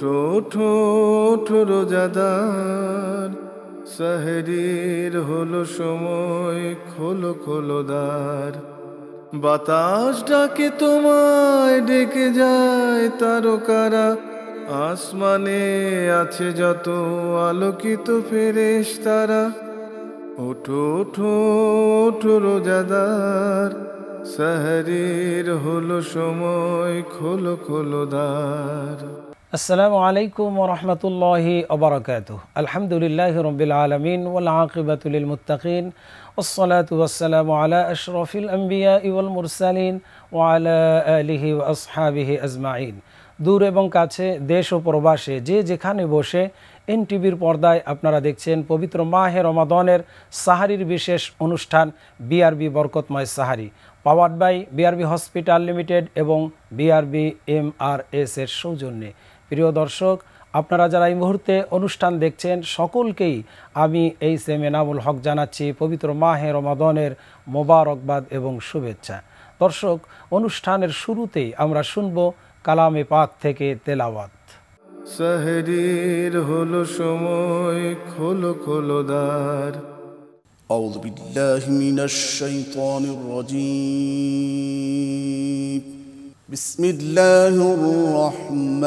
ঠো ঠো রোজাদার সাহেরির হলো সময় খোলো খোলো দ্বার বাতাস ডাকে তোমায় ডেকে যায় তারকারা আসমানে আছে যত আলোকিত ফেরেশ তারা ওঠো ঠো রোজাদার সাহরির হলো সময় খোলো খোলো দ্বার আসসালামু আলাইকুম রহমতুল্লাহি অবরকাত আলহামদুলিল্লাহ রবিল আলমিন ওলাকিবাতুল মুতাকিন ওসলাতাম আলা আশরফিল আম্বিয়া ইউল মুরসালিন ওয়ালা আলিহি আসহাবিহি আজমাইন দূর এবং কাছে দেশ ও প্রবাসে যে যেখানে বসে এন টিভির পর্দায় আপনারা দেখছেন পবিত্র মাহে রমাদনের সাহারির বিশেষ অনুষ্ঠান বিআরবি বরকতময় সাহারি powered by BRB hospital limited এবং বিআরবি এম আর এস এর সৌজন্যে প্রিয় দর্শক আপনারা যারা এই মুহূর্তে অনুষ্ঠান দেখছেন সকলকেই আমি এই সেম এনামুল হক জানাচ্ছি পবিত্র মাহে রমাদনের মোবারকবাদ এবং শুভেচ্ছা দর্শক অনুষ্ঠানের শুরুতেই আমরা শুনব কালামে পাক থেকে তেলাওয়াত সাহরির হলো সময় খোলো খোলো দ্বার أعوذ بالله بسم الله الرحمن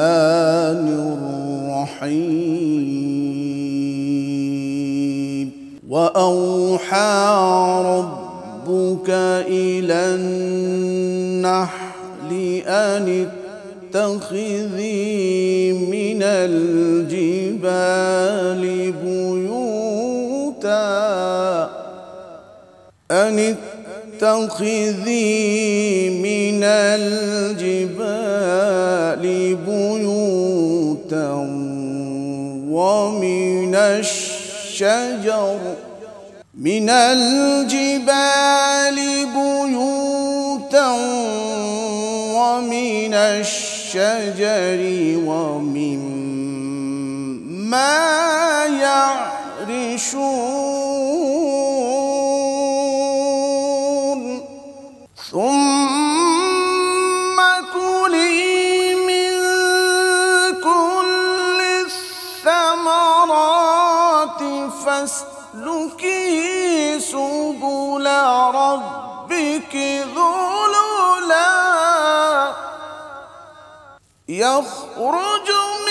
الرحيم واوحى ربك الى النحل ان اتخذي من الجبال بيوتا أن اتخذي اتخذي من الجبال بيوتا ومن الشجر من الجبال بيوتا ومن الشجر ومما يعرشون ربك ذلولا يخرج من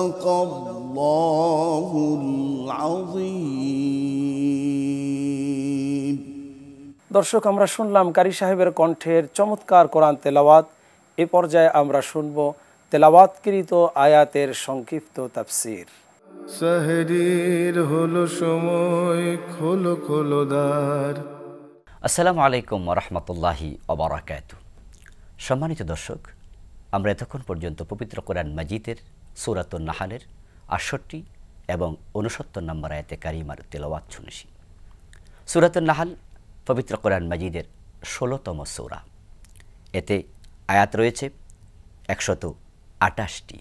صدق الله العظيم দর্শক আমরা শুনলাম কারি সাহেবের কণ্ঠের চমৎকার কোরআন তেলাওয়াত এ পর্যায়ে আমরা শুনব তেলাওয়াতকৃত আয়াতের সংক্ষিপ্ত তাফসির সাহরির হলো সময় খোলো খোলো দ্বার আসসালামু আলাইকুম রহমতুল্লাহি অবরাকাত সম্মানিত দর্শক আমরা এতক্ষণ পর্যন্ত পবিত্র কোরআন মাজিদের সুরাত নাহালের আটষট্টি এবং উনসত্তর নম্বর আয়তে কারিমার তেলাওয়াত শুনেছি সুরাত নাহাল পবিত্র কোরআন মাজিদের ষোলোতম সৌরা এতে আয়াত রয়েছে একশত আটাশটি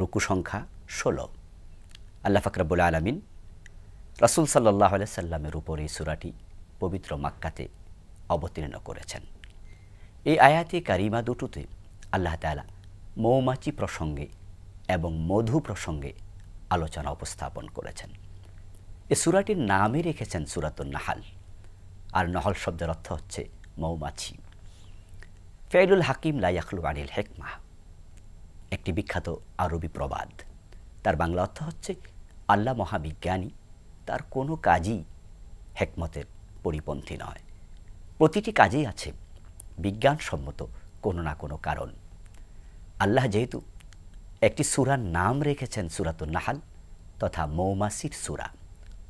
রুকু সংখ্যা ষোলো আল্লাহ ফাকরাবুল আলমিন রসুল সাল্লাহ সাল্লামের উপর এই সুরাটি পবিত্র মাক্কাতে অবতীর্ণ করেছেন এই আয়াতে কারিমা দুটোতে আল্লাহ তালা মৌমাছি প্রসঙ্গে এবং মধু প্রসঙ্গে আলোচনা উপস্থাপন করেছেন এ সুরাটির নামই রেখেছেন সুরাতুল নাহাল আর নহল শব্দের অর্থ হচ্ছে মৌমাছি ফেরুল হাকিম লাইয়াকলু আনিল হেকমা একটি বিখ্যাত আরবি প্রবাদ তার বাংলা অর্থ হচ্ছে আল্লাহ মহাবিজ্ঞানী তার কোনো কাজই হেকমতের পরিপন্থী নয় প্রতিটি কাজেই আছে বিজ্ঞানসম্মত কোনো না কোনো কারণ আল্লাহ যেহেতু একটি সুরার নাম রেখেছেন সুরাতুল নাহাল তথা মৌমাসির সুরা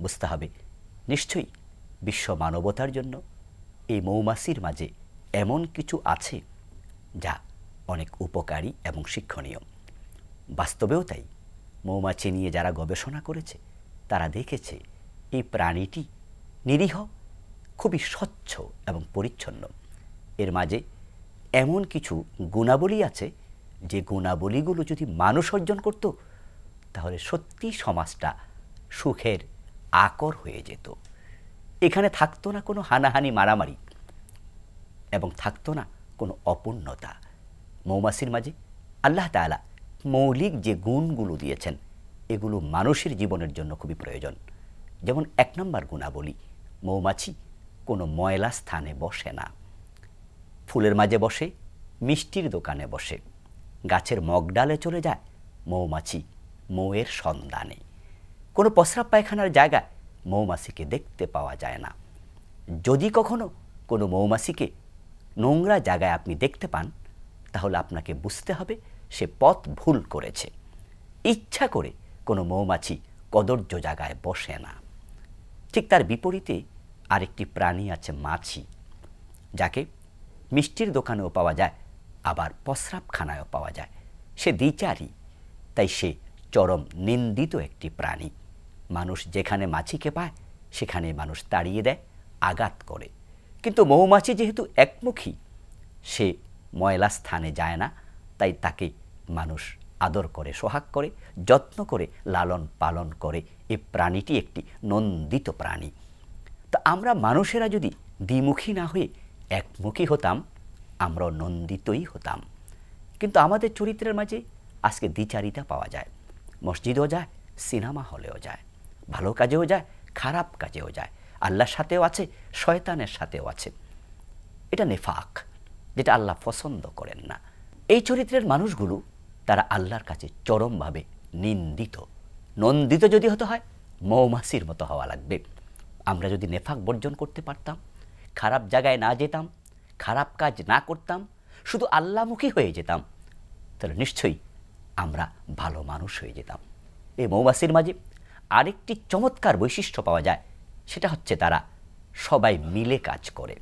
বুঝতে হবে নিশ্চয়ই বিশ্ব মানবতার জন্য এই মৌমাসির মাঝে এমন কিছু আছে যা অনেক উপকারী এবং শিক্ষণীয় বাস্তবেও তাই মৌমাছি নিয়ে যারা গবেষণা করেছে তারা দেখেছে এই প্রাণীটি নিরীহ খুবই স্বচ্ছ এবং পরিচ্ছন্ন এর মাঝে এমন কিছু গুণাবলী আছে যে গুণাবলীগুলো যদি মানুষ অর্জন করত তাহলে সত্যি সমাজটা সুখের আকর হয়ে যেত এখানে থাকতো না কোনো হানাহানি মারামারি এবং থাকতো না কোনো অপূর্ণতা মৌমাসির মাঝে আল্লাহ তালা মৌলিক যে গুণগুলো দিয়েছেন এগুলো মানুষের জীবনের জন্য খুবই প্রয়োজন যেমন এক নম্বর গুণাবলী মৌমাছি কোনো ময়লা স্থানে বসে না ফুলের মাঝে বসে মিষ্টির দোকানে বসে গাছের মগডালে চলে যায় মৌমাছি মৌয়ের সন্ধানে কোনো পসরা পায়খানার জায়গায় মৌমাছিকে দেখতে পাওয়া যায় না যদি কখনো কোনো মৌমাছিকে নোংরা জায়গায় আপনি দেখতে পান তাহলে আপনাকে বুঝতে হবে সে পথ ভুল করেছে ইচ্ছা করে কোনো মৌমাছি কদর্য জায়গায় বসে না ঠিক তার বিপরীতে আরেকটি প্রাণী আছে মাছি যাকে মিষ্টির দোকানেও পাওয়া যায় আবার পস্রাবখানায়ও পাওয়া যায় সে দ্বিচারী তাই সে চরম নিন্দিত একটি প্রাণী মানুষ যেখানে মাছিকে পায় সেখানে মানুষ তাড়িয়ে দেয় আঘাত করে কিন্তু মৌমাছি যেহেতু একমুখী সে ময়লা স্থানে যায় না তাই তাকে মানুষ আদর করে সোহাগ করে যত্ন করে লালন পালন করে এই প্রাণীটি একটি নন্দিত প্রাণী তা আমরা মানুষেরা যদি দ্বিমুখী না হয়ে একমুখী হতাম আমরা নন্দিতই হতাম কিন্তু আমাদের চরিত্রের মাঝে আজকে দ্বিচারিতা পাওয়া যায় মসজিদও যায় সিনেমা হলেও যায় ভালো কাজেও যায় খারাপ কাজেও যায় আল্লাহর সাথেও আছে শয়তানের সাথেও আছে এটা নেফাক যেটা আল্লাহ পছন্দ করেন না এই চরিত্রের মানুষগুলো তারা আল্লাহর কাছে চরমভাবে নিন্দিত নন্দিত যদি হতে হয় মৌমাসির মতো হওয়া লাগবে আমরা যদি নেফাক বর্জন করতে পারতাম খারাপ জায়গায় না যেতাম খারাপ কাজ না করতাম শুধু আল্লামুখী হয়ে যেতাম তাহলে নিশ্চয়ই আমরা ভালো মানুষ হয়ে যেতাম এই মৌমাছির মাঝে আরেকটি চমৎকার বৈশিষ্ট্য পাওয়া যায় সেটা হচ্ছে তারা সবাই মিলে কাজ করে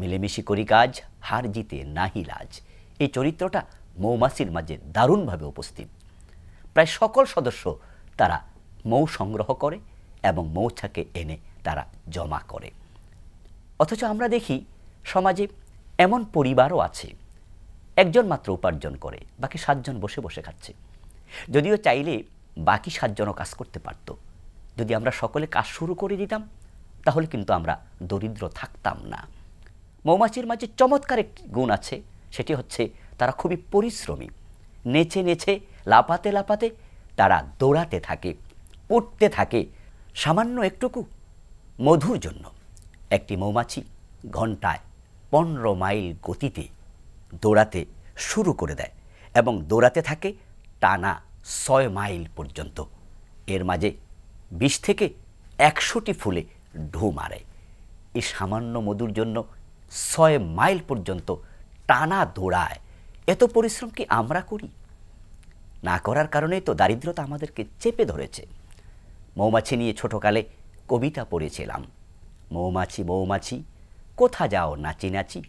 মিলেমিশি করি কাজ হার জিতে নাহি লাজ এই চরিত্রটা মৌমাছির মাঝে দারুণভাবে উপস্থিত প্রায় সকল সদস্য তারা মৌ সংগ্রহ করে এবং মৌছাকে এনে তারা জমা করে অথচ আমরা দেখি সমাজে এমন পরিবারও আছে একজন মাত্র উপার্জন করে বাকি সাতজন বসে বসে খাচ্ছে যদিও চাইলে বাকি সাতজনও কাজ করতে পারত যদি আমরা সকলে কাজ শুরু করে দিতাম তাহলে কিন্তু আমরা দরিদ্র থাকতাম না মৌমাছির মাঝে চমৎকার একটি গুণ আছে সেটি হচ্ছে তারা খুবই পরিশ্রমী নেচে নেচে লাপাতে লাপাতে তারা দৌড়াতে থাকে উঠতে থাকে সামান্য একটুকু মধুর জন্য একটি মৌমাছি ঘন্টায় পনেরো মাইল গতিতে দৌড়াতে শুরু করে দেয় এবং দৌড়াতে থাকে টানা ছয় মাইল পর্যন্ত এর মাঝে বিশ থেকে একশোটি ফুলে ঢু মারে এই সামান্য মধুর জন্য ছয় মাইল পর্যন্ত টানা দৌড়ায় এত পরিশ্রম কি আমরা করি না করার কারণেই তো দারিদ্রতা আমাদেরকে চেপে ধরেছে মৌমাছি নিয়ে ছোটকালে কবিতা পড়েছিলাম মৌমাছি মৌমাছি কোথা যাও নাচি নাচি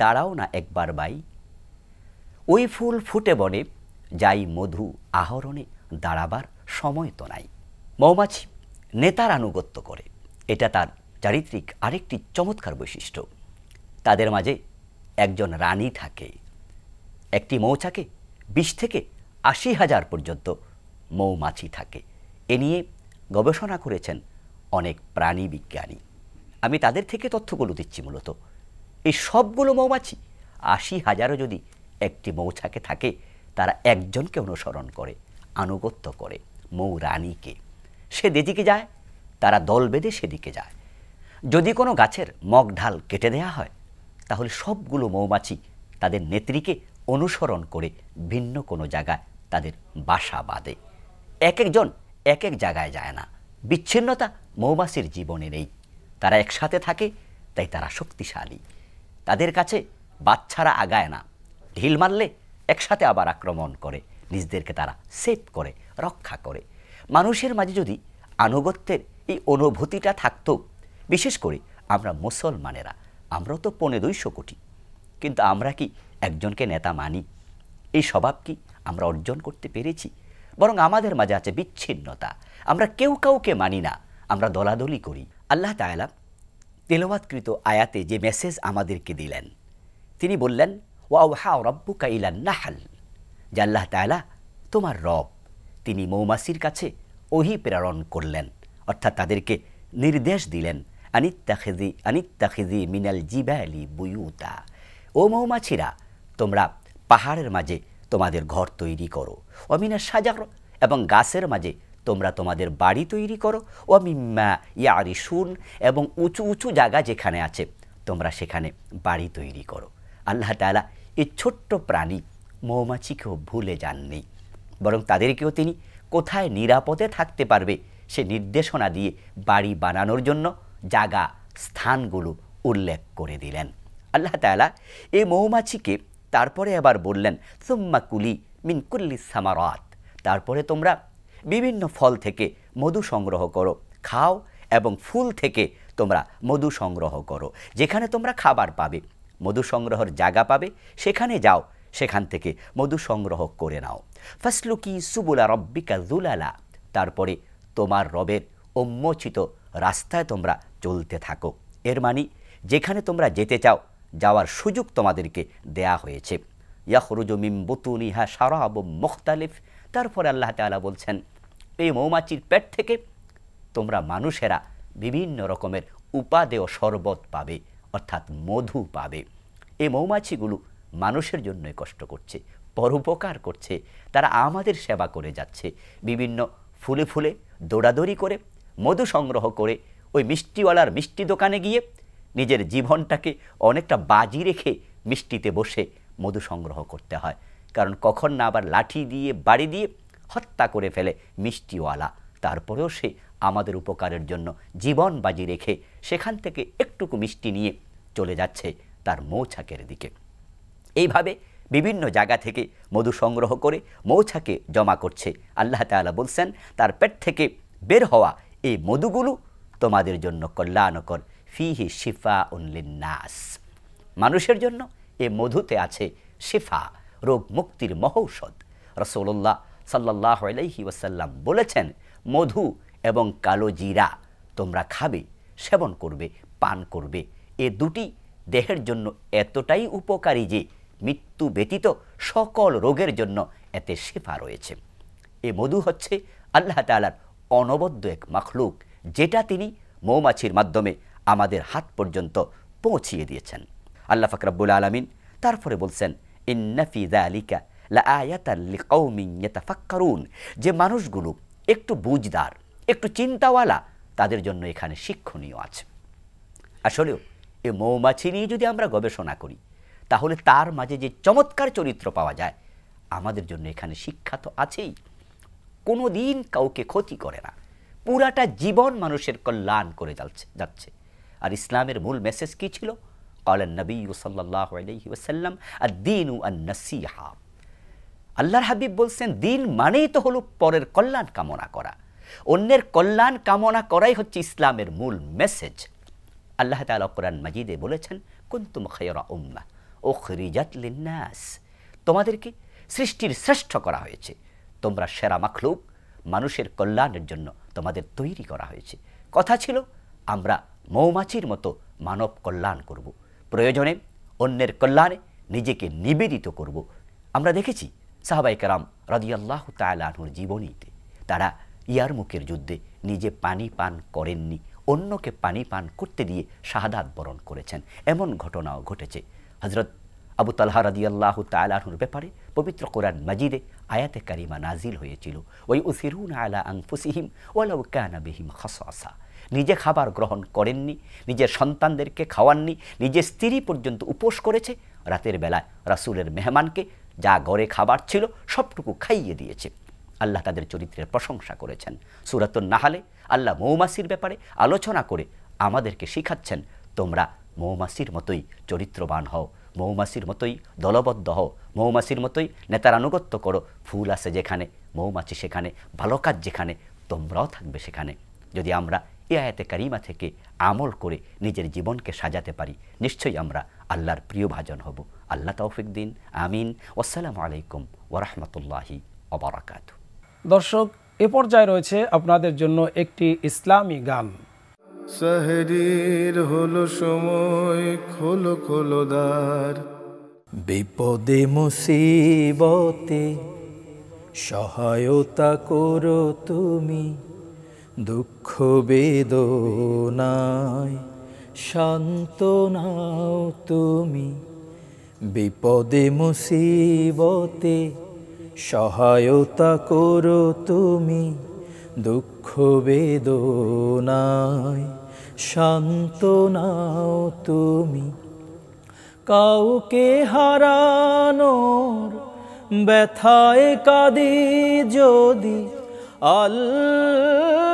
দাঁড়াও না একবার বাই ওই ফুল ফুটে বনে যাই মধু আহরণে দাঁড়াবার সময় তো নাই মৌমাছি নেতার আনুগত্য করে এটা তার চারিত্রিক আরেকটি চমৎকার বৈশিষ্ট্য তাদের মাঝে একজন রানী থাকে একটি মৌচাকে বিশ থেকে আশি হাজার পর্যন্ত মৌমাছি থাকে এ নিয়ে গবেষণা করেছেন অনেক প্রাণী বিজ্ঞানী আমি তাদের থেকে তথ্যগুলো দিচ্ছি মূলত এই সবগুলো মৌমাছি আশি হাজারও যদি একটি মৌছাকে থাকে তারা একজনকে অনুসরণ করে আনুগত্য করে মৌ রানীকে সে দেদিকে যায় তারা দল বেঁধে সেদিকে যায় যদি কোনো গাছের মগ ঢাল কেটে দেয়া হয় তাহলে সবগুলো মৌমাছি তাদের নেত্রীকে অনুসরণ করে ভিন্ন কোনো জায়গায় তাদের বাসা বাঁধে এক একজন এক এক জায়গায় যায় না বিচ্ছিন্নতা মৌমাছির জীবনে নেই তারা একসাথে থাকে তাই তারা শক্তিশালী তাদের কাছে বাচ্চারা আগায় না ঢিল মারলে একসাথে আবার আক্রমণ করে নিজেদেরকে তারা সেভ করে রক্ষা করে মানুষের মাঝে যদি আনুগত্যের এই অনুভূতিটা থাকত বিশেষ করে আমরা মুসলমানেরা আমরাও তো পৌনে দুইশো কোটি কিন্তু আমরা কি একজনকে নেতা মানি এই স্বভাব কি আমরা অর্জন করতে পেরেছি বরং আমাদের মাঝে আছে বিচ্ছিন্নতা আমরা কেউ কাউকে মানি না আমরা দলাদলি করি আল্লাহ তায়ালা তেলাওয়াতকৃত আয়াতে যে মেসেজ আমাদেরকে দিলেন তিনি বললেন হাও রব্বু কাইলান নাহাল যে আল্লাহ তায়ালা তোমার রব তিনি মৌমাসির কাছে ওহি প্রেরণ করলেন অর্থাৎ তাদেরকে নির্দেশ দিলেন আনিত্তাখিজি আনিত্তাখিজি মিনাল জিবালি বুয়ুতা ও মৌমাছিরা তোমরা পাহাড়ের মাঝে তোমাদের ঘর তৈরি করো অমিনা সাজার এবং গাছের মাঝে তোমরা তোমাদের বাড়ি তৈরি করো ও মিম্মা ইয়ারি শুন এবং উঁচু উঁচু জায়গা যেখানে আছে তোমরা সেখানে বাড়ি তৈরি করো আল্লাহ তালা এই ছোট্ট প্রাণী মৌমাছিকেও ভুলে যাননি বরং তাদেরকেও তিনি কোথায় নিরাপদে থাকতে পারবে সে নির্দেশনা দিয়ে বাড়ি বানানোর জন্য জায়গা স্থানগুলো উল্লেখ করে দিলেন আল্লাহ তালা এই মৌমাছিকে তারপরে আবার বললেন সুম্মা কুলি মিনকুল্লি সামারাত তারপরে তোমরা বিভিন্ন ফল থেকে মধু সংগ্রহ করো খাও এবং ফুল থেকে তোমরা মধু সংগ্রহ করো যেখানে তোমরা খাবার পাবে মধু সংগ্রহের জায়গা পাবে সেখানে যাও সেখান থেকে মধু সংগ্রহ করে নাও ফাসলুকি সুবুলা রব্বিকা জুলালা তারপরে তোমার রবের উন্মোচিত রাস্তায় তোমরা চলতে থাকো এর মানে যেখানে তোমরা যেতে চাও যাওয়ার সুযোগ তোমাদেরকে দেয়া হয়েছে ইয়াহরুজমিম ইহা সারাব মুখতালিফ তারপরে আল্লাহ তালা বলছেন এই মৌমাছির পেট থেকে তোমরা মানুষেরা বিভিন্ন রকমের উপাদেয় শরবত পাবে অর্থাৎ মধু পাবে এই মৌমাছিগুলো মানুষের জন্যই কষ্ট করছে পরোপকার করছে তারা আমাদের সেবা করে যাচ্ছে বিভিন্ন ফুলে ফুলে দৌড়াদৌড়ি করে মধু সংগ্রহ করে ওই মিষ্টিওয়ালার মিষ্টি দোকানে গিয়ে নিজের জীবনটাকে অনেকটা বাজি রেখে মিষ্টিতে বসে মধু সংগ্রহ করতে হয় কারণ কখন না আবার লাঠি দিয়ে বাড়ি দিয়ে হত্যা করে ফেলে মিষ্টিওয়ালা তারপরেও সে আমাদের উপকারের জন্য জীবন বাজি রেখে সেখান থেকে একটুকু মিষ্টি নিয়ে চলে যাচ্ছে তার মৌছাকের দিকে এইভাবে বিভিন্ন জায়গা থেকে মধু সংগ্রহ করে মৌছাকে জমা করছে আল্লাহ তালা বলছেন তার পেট থেকে বের হওয়া এই মধুগুলো তোমাদের জন্য কল্যাণকর ফিহি শিফা উল্লিন নাস মানুষের জন্য এ মধুতে আছে শিফা রোগ মুক্তির মহৌষধ রসোল্লাহ সাল্লাহ আলহি ওয়াসাল্লাম বলেছেন মধু এবং কালো জিরা তোমরা খাবে সেবন করবে পান করবে এ দুটি দেহের জন্য এতটাই উপকারী যে মৃত্যু ব্যতীত সকল রোগের জন্য এতে শেফা রয়েছে এ মধু হচ্ছে আল্লাহ তালার অনবদ্য এক মখলুক যেটা তিনি মৌমাছির মাধ্যমে আমাদের হাত পর্যন্ত পৌঁছিয়ে দিয়েছেন আল্লাহ ফাকরাবুল আলমিন তারপরে বলছেন ইন্না ফি যালিকা লিকাউমিন যে মানুষগুলো একটু বুঝদার একটু চিন্তাওয়ালা তাদের জন্য এখানে শিক্ষণীয় আছে আসলেও এ মৌমাছি নিয়ে যদি আমরা গবেষণা করি তাহলে তার মাঝে যে চমৎকার চরিত্র পাওয়া যায় আমাদের জন্য এখানে শিক্ষা তো আছেই কোনো দিন কাউকে ক্ষতি করে না পুরাটা জীবন মানুষের কল্যাণ করে যাচ্ছে যাচ্ছে আর ইসলামের মূল মেসেজ কী ছিল قال النبي صلى الله আলাইহি ওয়াসাল্লাম আর দিন আল্লাহর হাবিব বলছেন দিন মানেই তো হলো পরের কল্যাণ কামনা করা অন্যের কল্যাণ কামনা করাই হচ্ছে ইসলামের মূল মেসেজ আল্লাহ তালা কোরআন মাজিদে বলেছেন কুন্তুম খয়রা উম্মা ও খরিজাত লিন্নাস তোমাদেরকে সৃষ্টির শ্রেষ্ঠ করা হয়েছে তোমরা সেরা মাখলুক মানুষের কল্যাণের জন্য তোমাদের তৈরি করা হয়েছে কথা ছিল আমরা মৌমাছির মতো মানব কল্যাণ করবো প্রয়োজনে অন্যের কল্যাণে নিজেকে নিবেদিত করব আমরা দেখেছি সাহাবাই কারাম রাজিয়াল্লাহ তালাহুর জীবনীতে তারা ইয়ার মুখের যুদ্ধে নিজে পানি পান করেননি অন্যকে পানি পান করতে দিয়ে শাহাদাত বরণ করেছেন এমন ঘটনাও ঘটেছে হজরত আবু তালহা রাজিয়াল্লাহ তালাহুর ব্যাপারে পবিত্র কোরআন মাজিদে আয়াতে কারিমা নাজিল হয়েছিল ওই উসিরুন আলা আং ফুসিহিম ওয়ালাউ কানা বিহিম খসাসা নিজে খাবার গ্রহণ করেননি নিজের সন্তানদেরকে খাওয়াননি নিজের স্ত্রী পর্যন্ত উপোস করেছে রাতের বেলায় রাসুলের মেহমানকে যা ঘরে খাবার ছিল সবটুকু খাইয়ে দিয়েছে আল্লাহ তাদের চরিত্রের প্রশংসা করেছেন সুরাত নাহালে আল্লাহ মৌমাসির ব্যাপারে আলোচনা করে আমাদেরকে শিখাচ্ছেন তোমরা মৌমাসির মতোই চরিত্রবান হও মৌমাসির মতোই দলবদ্ধ হও মৌমাসির মতোই নেতার আনুগত্য করো ফুল আছে যেখানে মৌমাছি সেখানে ভালো কাজ যেখানে তোমরাও থাকবে সেখানে যদি আমরা এ আয়াতে কারিমা থেকে আমল করে নিজের জীবনকে সাজাতে পারি নিশ্চয়ই আমরা আল্লাহর প্রিয় ভাজন হব আল্লাহ তৌফিক দিন আমিন আসসালামু আলাইকুম ওরহমতুল্লাহি অবরাকাত দর্শক এ পর্যায়ে রয়েছে আপনাদের জন্য একটি ইসলামী গান সাহরির হলো সময় খোলো খোলো দ্বার বিপদে মুসিবতে সহায়তা করো তুমি দুঃখ বেদনায় শান্ত নাও তুমি বিপদে মুসিবতে সহায়তা করো তুমি দুঃখ বেদনায় শান্ত নাও তুমি কাউকে হারানোর ব্যথায় কাঁদে যদি আল্লাহ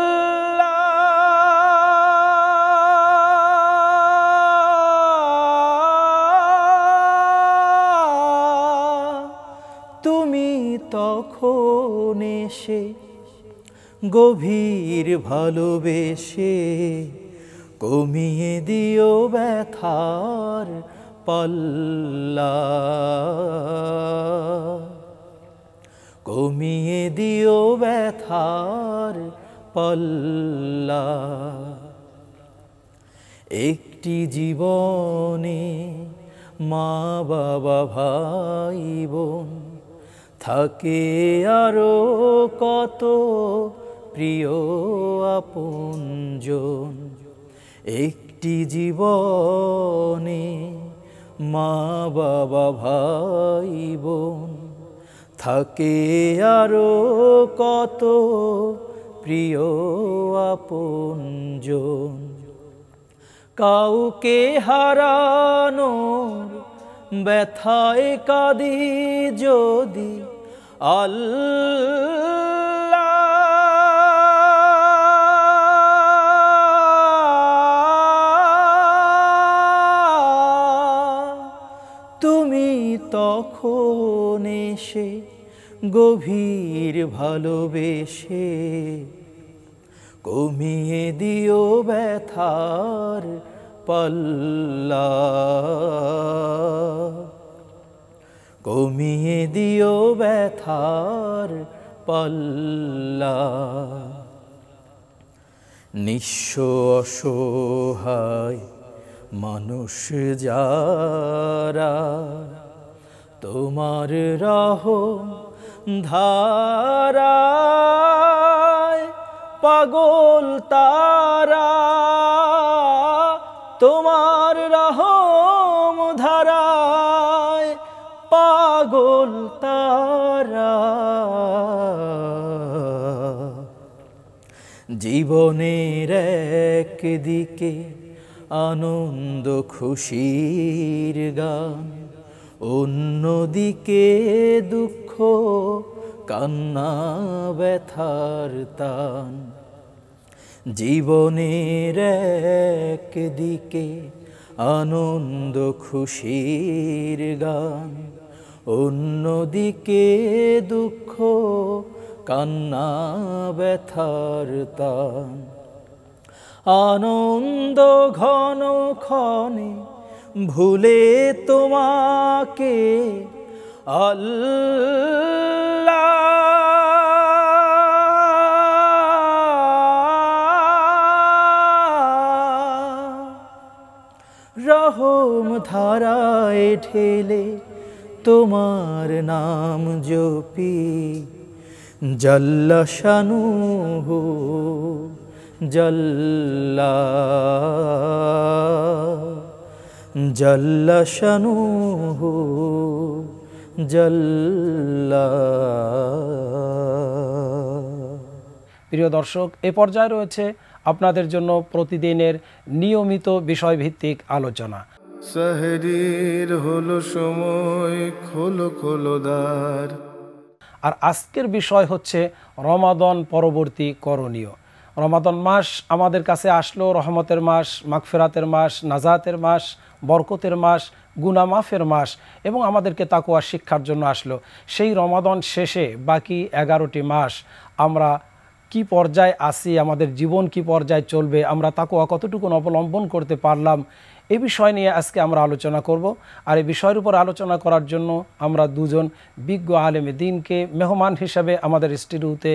গভীর ভালোবেসে কমিয়ে দিও ব্যথার পাল্লা কমিয়ে দিও ব্যথার পাল্লা একটি জীবনে মা বাবা ভাই বোন থাকে আরো কত প্রিয় আপনজন একটি জীবনে মা বাবা ভাই বোন থাকে আরো কত প্রিয় আপনজন কাউকে হারানোর ব্যথায় কাঁদি যদি আল্লা যখন এসে গভীর ভালোবেসে কমিয়ে দিও ব্যথার পাল্লা কমিয়ে দিও ব্যথার পাল্লা নিঃস অসহায় মানুষ যারা তোমার রাহ ধারায় পাগল তারা তোমার রহম ধারায় পাগল তারা জীবনের একদিকে আনন্দ খুশির গান অন্যদিকে দুঃখ কান্না ব্যথার তান জীবনের একদিকে আনন্দ খুশির গান অন্যদিকে দুঃখ কান্না ব্যথার তান আনন্দ ঘন ক্ষণে ভুলে তোমাকে রহম ধারায় ঠেলে তোমার নাম জপি হো জল্লা জল্লশনু জল্লা প্রিয় দর্শক এ পর্যায়ে রয়েছে আপনাদের জন্য প্রতিদিনের নিয়মিত বিষয়ভিত্তিক আলোচনা সাহেরির হলো সময় খোলো খোলো দ্বার আর আজকের বিষয় হচ্ছে রমাদন পরবর্তী করণীয় রমাদন মাস আমাদের কাছে আসলো রহমতের মাস মাগফেরাতের মাস নাজাতের মাস বরকতের মাস গুনামাফের মাস এবং আমাদেরকে তাকুয়া শিক্ষার জন্য আসলো সেই রমাদন শেষে বাকি এগারোটি মাস আমরা কি পর্যায়ে আসি আমাদের জীবন কি পর্যায়ে চলবে আমরা তাকুয়া কতটুকু অবলম্বন করতে পারলাম এ বিষয় নিয়ে আজকে আমরা আলোচনা করব আর এই বিষয়ের উপর আলোচনা করার জন্য আমরা দুজন বিজ্ঞ আলেমে দিনকে মেহমান হিসাবে আমাদের স্টুডিওতে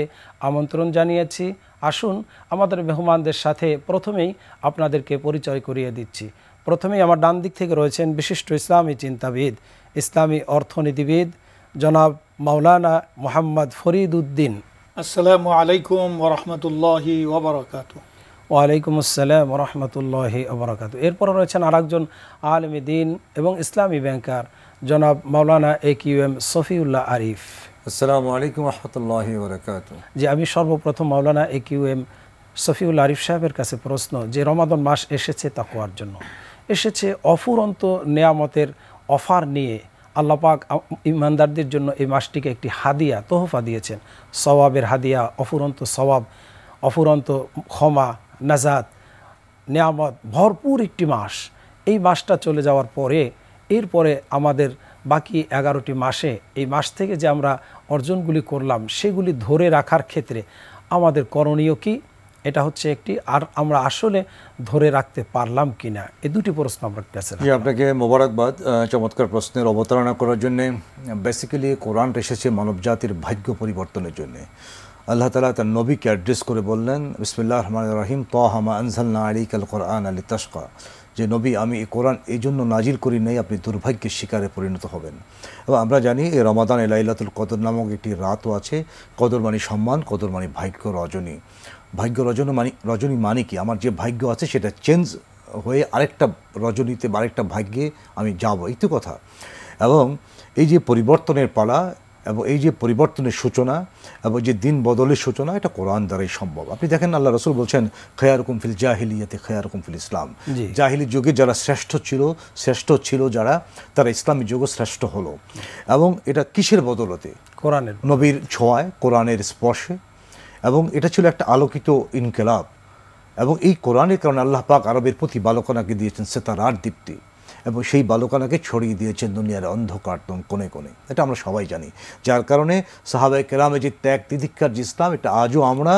আমন্ত্রণ জানিয়েছি আসুন আমাদের মেহমানদের সাথে প্রথমেই আপনাদেরকে পরিচয় করিয়ে দিচ্ছি প্রথমেই আমার ডান দিক থেকে রয়েছেন বিশিষ্ট ইসলামী চিন্তাবিদ ইসলামী অর্থনীতিবিদ জনাব মাওলানা মোহাম্মদ ফরিদ উদ্দিন আসসালামু আলাইকুম ওরহমতুল্লাহি ওয়ালাইকুম আসসালাম রহমতুল্লাহি ওবরাকাত এরপর রয়েছেন আরেকজন আলমী দিন এবং ইসলামী ব্যাংকার জনাব মাওলানা A Q M Safiullah Arif আসসালামু আলাইকুম রহমতুল্লাহি ওবরাকাত যে আমি সর্বপ্রথম মাওলানা A Q M Safiullah Arif সাহেবের কাছে প্রশ্ন যে রমাদন মাস এসেছে তাকুয়ার জন্য এসেছে অফুরন্ত নেয়ামতের অফার নিয়ে আল্লাপাক ইমানদারদের জন্য এই মাসটিকে একটি হাদিয়া তোহফা দিয়েছেন সবাবের হাদিয়া অফুরন্ত সবাব অফুরন্ত ক্ষমা নাজাদ নেয়ামত ভরপুর একটি মাস এই মাসটা চলে যাওয়ার পরে এরপরে আমাদের বাকি এগারোটি মাসে এই মাস থেকে যে আমরা অর্জনগুলি করলাম সেগুলি ধরে রাখার ক্ষেত্রে আমাদের করণীয় কী এটা হচ্ছে একটি আর আমরা আসলে ধরে রাখতে পারলাম কি না এ দুটি প্রশ্ন আমরা কাছে জি আপনাকে মোবারকবাদ চমৎকার প্রশ্নের অবতারণা করার জন্যে বেসিক্যালি কোরআনটা এসেছে মানব জাতির ভাগ্য পরিবর্তনের জন্যে আল্লাহ তালা তার নবীকে অ্যাড্রেস করে বললেন বিসমুল্লাহ রহমান রহিম তহামা আনসালনা আলী কাল কোরআন আলী তস্কা যে নবী আমি এই কোরআন এই জন্য নাজির করি নাই আপনি দুর্ভাগ্যের শিকারে পরিণত হবেন এবং আমরা জানি এই রমাদান এলাইলাতুল কদর নামক একটি রাতও আছে কদর মানে সম্মান কদর মানে ভাগ্য রজনী ভাগ্য রজন মানি রজনী মানে কি আমার যে ভাগ্য আছে সেটা চেঞ্জ হয়ে আরেকটা রজনীতে বা আরেকটা ভাগ্যে আমি যাব এই তো কথা এবং এই যে পরিবর্তনের পালা এবং এই যে পরিবর্তনের সূচনা এবং যে দিন বদলের সূচনা এটা কোরআন দ্বারাই সম্ভব আপনি দেখেন আল্লাহ রসুল বলছেন খেয়ারকুম ফিল জাহিলিয়াতে খেয়ারকুম ফিল ইসলাম জাহিলি যুগে যারা শ্রেষ্ঠ ছিল শ্রেষ্ঠ ছিল যারা তারা ইসলামী যুগে শ্রেষ্ঠ হলো এবং এটা কিসের বদলতে কোরআনের নবীর ছোঁয়ায় কোরআনের স্পর্শে এবং এটা ছিল একটা আলোকিত ইনকেলাব এবং এই কোরআনের কারণে আল্লাহ পাক আরবের প্রতি বালকানাকে দিয়েছেন সেতার আর দীপ্তি এবং সেই বালকানাকে ছড়িয়ে দিয়েছেন দুনিয়ার অন্ধকার কোণে কোণে এটা আমরা সবাই জানি যার কারণে সাহাবাই কেরামে যে ত্যাগ তিদিক্ষার যে ইসলাম এটা আজও আমরা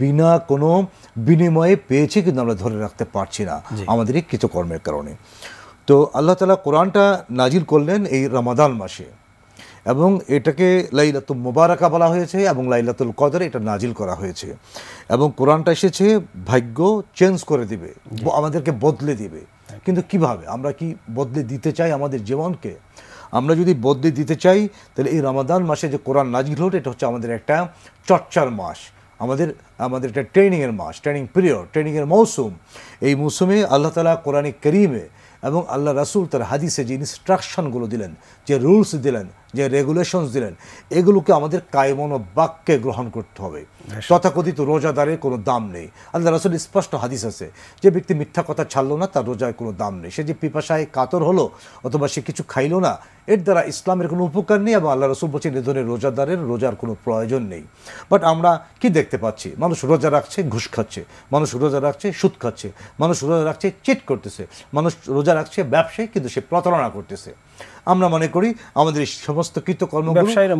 বিনা কোনো বিনিময়ে পেয়েছি কিন্তু আমরা ধরে রাখতে পারছি না আমাদের এই কৃতকর্মের কারণে তো আল্লাহ তালা কোরআনটা নাজিল করলেন এই রমাদান মাসে এবং এটাকে লাইলাতুল মোবারকা বলা হয়েছে এবং লাইলাতুল কদরে এটা নাজিল করা হয়েছে এবং কোরআনটা এসেছে ভাগ্য চেঞ্জ করে দিবে আমাদেরকে বদলে দিবে কিন্তু কিভাবে আমরা কি বদলে দিতে চাই আমাদের জীবনকে আমরা যদি বদলে দিতে চাই তাহলে এই রমাদান মাসে যে কোরআন নাজিল হল এটা হচ্ছে আমাদের একটা চর্চার মাস আমাদের আমাদের একটা ট্রেনিংয়ের মাস ট্রেনিং পিরিয়ড ট্রেনিংয়ের মৌসুম এই মৌসুমে আল্লাহ তালা কোরআনে করিমে এবং আল্লাহ রাসুল তার হাদিসে যে ইনস্ট্রাকশনগুলো দিলেন যে রুলস দিলেন যে রেগুলেশনস দিলেন এগুলোকে আমাদের কায়মন ও বাক্যে গ্রহণ করতে হবে তথাকথিত রোজাদারের কোনো দাম নেই আল্লাহ রসুল স্পষ্ট হাদিস আছে যে ব্যক্তি মিথ্যা কথা ছাড়লো না তার রোজার কোনো দাম নেই সে যে পিপাসায় কাতর হলো অথবা সে কিছু খাইলো না এর দ্বারা ইসলামের কোনো উপকার নেই এবং আল্লাহ রসুল বলছেন এ ধরনের রোজাদারের রোজার কোনো প্রয়োজন নেই বাট আমরা কি দেখতে পাচ্ছি মানুষ রোজা রাখছে ঘুষ খাচ্ছে মানুষ রোজা রাখছে সুদ খাচ্ছে মানুষ রোজা রাখছে চিট করতেছে মানুষ রোজা রাখছে ব্যবসায় কিন্তু সে প্রতারণা করতেছে আমরা মনে করি আমাদের সমস্ত কৃতকর্ম ব্যবসায়ীরা